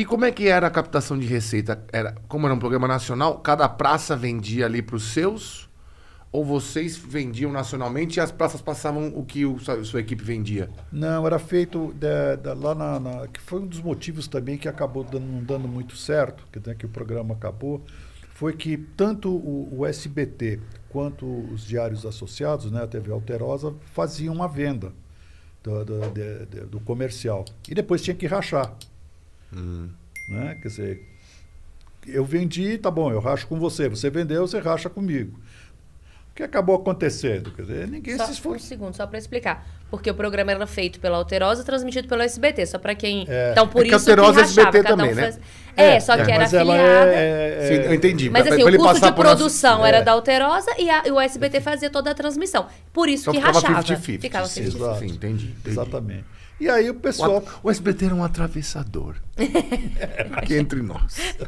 E como é que era a captação de receita? Era, como era um programa nacional, cada praça vendia ali para os seus? Ou vocês vendiam nacionalmente e as praças passavam o que o, a sua equipe vendia? Não, era feito lá na, na, que foi um dos motivos também que acabou dando, não dando muito certo, que, né, que o programa acabou, foi que tanto o, o SBT quanto os diários associados, né, a TV Alterosa, faziam a venda do, do, do comercial. E depois tinha que rachar. Hum. Né? Quer dizer, eu vendi, tá bom, eu racho com você. Você vendeu, você racha comigo que acabou acontecendo? Quer dizer, ninguém só se esforçou. Um segundo, só para explicar. Porque o programa era feito pela Alterosa transmitido pelo SBT, só para quem. É. Então, por é isso que a Alterosa que é rachava, SBT também, um né? faz... né? É, é, só é. que era afiliada. É, é, Sim, eu entendi. Mas assim, o custo de produção era da Alterosa e, a, e, o SBT fazia toda a transmissão. Por isso que ficava rachava. 50 -50. Ficava 50-50. Sim, Entendi, entendi. Exatamente. E aí o pessoal. O, o SBT era um atravessador. Aqui entre nós.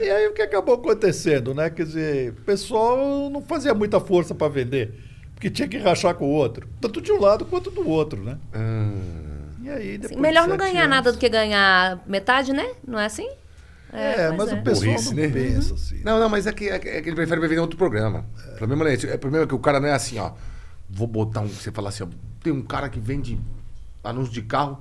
E aí o que acabou acontecendo, né? Quer dizer, o pessoal não fazia muita força para vender, porque tinha que rachar com o outro, tanto de um lado quanto do outro, né? Ah. E aí assim, depois melhor de não ganhar anos... nada do que ganhar metade, né? Não é assim? É, é mas é. o pessoal Burrice, não né? pensa uhum. assim. Não, não, mas é, é que, é que ele prefere vender outro programa. É. O, problema é, é, o problema é que o cara não é assim, ó. Vou botar um. Você fala assim, ó. Tem um cara que vende anúncio de carro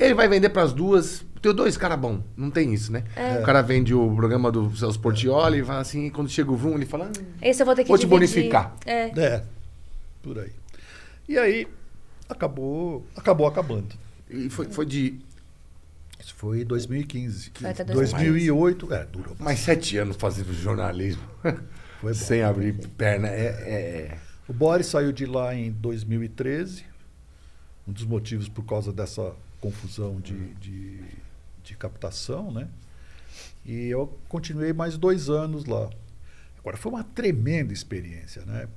ele vai vender para as duas. Tem dois caras bons, não tem isso, né? É. O cara vende o programa do Celso Portioli e fala assim, quando chega o Vroom, ele fala. Ah, Esse eu vou ter que Vou te bonificar. É. É, por aí. E aí, acabou, acabou acabando. E foi, foi de. Isso foi em 2015. Foi até 2008, é, durou. Mais sete anos fazendo jornalismo. Foi bom. Sem abrir perna. é- é. O Boris saiu de lá em 2013 um dos motivos por causa dessa confusão de, uhum. de, de captação, né? E eu continuei mais dois anos lá. Agora, foi uma tremenda experiência, né?